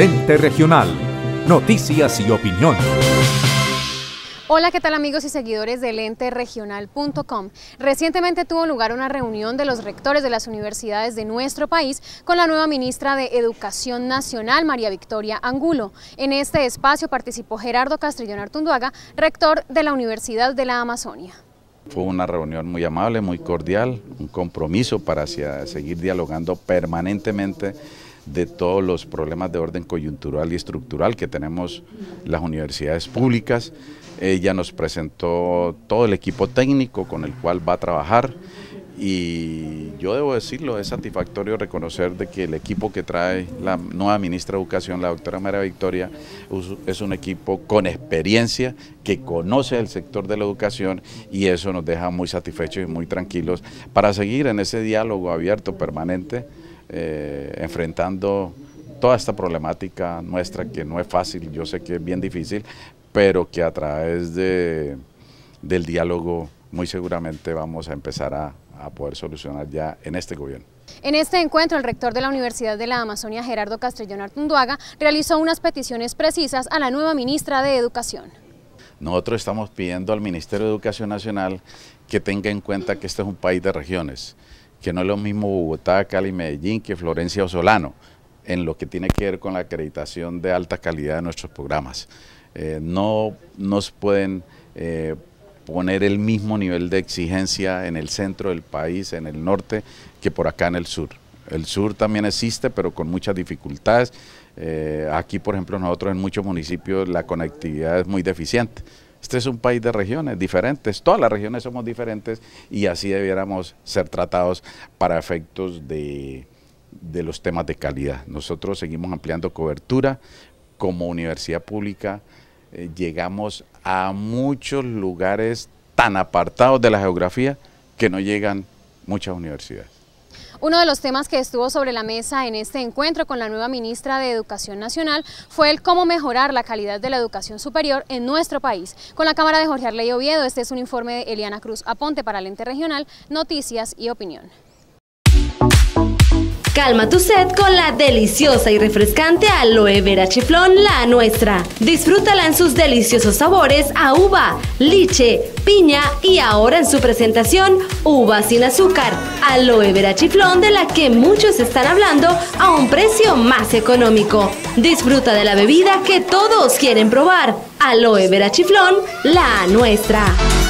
Lente Regional. Noticias y opinión. Hola, ¿qué tal amigos y seguidores del ente regional.com? Recientemente tuvo lugar una reunión de los rectores de las universidades de nuestro país con la nueva ministra de Educación Nacional, María Victoria Angulo. En este espacio participó Gerardo Castrillón Artunduaga, rector de la Universidad de la Amazonia. Fue una reunión muy amable, muy cordial, un compromiso para seguir dialogando permanentemente de todos los problemas de orden coyuntural y estructural que tenemos las universidades públicas. Ella nos presentó todo el equipo técnico con el cual va a trabajar y yo debo decirlo, es satisfactorio reconocer de que el equipo que trae la nueva ministra de Educación, la doctora María Victoria, es un equipo con experiencia, que conoce el sector de la educación y eso nos deja muy satisfechos y muy tranquilos para seguir en ese diálogo abierto permanente eh, enfrentando toda esta problemática nuestra que no es fácil, yo sé que es bien difícil, pero que a través del diálogo muy seguramente vamos a empezar a, poder solucionar ya en este gobierno. En este encuentro, el rector de la Universidad de la Amazonia, Gerardo Castellón Artunduaga, realizó unas peticiones precisas a la nueva ministra de Educación. Nosotros estamos pidiendo al Ministerio de Educación Nacional que tenga en cuenta que este es un país de regiones que no es lo mismo Bogotá, Cali, Medellín que Florencia o Solano en lo que tiene que ver con la acreditación de alta calidad de nuestros programas. Eh, no nos pueden eh, poner el mismo nivel de exigencia en el centro del país, en el norte, que por acá en el sur. El sur también existe, pero con muchas dificultades. Eh, aquí, por ejemplo, nosotros en muchos municipios la conectividad es muy deficiente. Este es un país de regiones diferentes, todas las regiones somos diferentes y así debiéramos ser tratados para efectos de, los temas de calidad. Nosotros seguimos ampliando cobertura como universidad pública, eh, llegamos a muchos lugares tan apartados de la geografía que no llegan muchas universidades. Uno de los temas que estuvo sobre la mesa en este encuentro con la nueva ministra de Educación Nacional fue el cómo mejorar la calidad de la educación superior en nuestro país. Con la cámara de Jorge Arley Oviedo, este es un informe de Eliana Cruz Aponte para el ente regional, Noticias y Opinión. Calma tu sed con la deliciosa y refrescante aloe vera chiflón, la nuestra. Disfrútala en sus deliciosos sabores a uva, liche, piña y ahora en su presentación uva sin azúcar. Aloe vera chiflón de la que muchos están hablando a un precio más económico. Disfruta de la bebida que todos quieren probar. Aloe vera chiflón, la nuestra.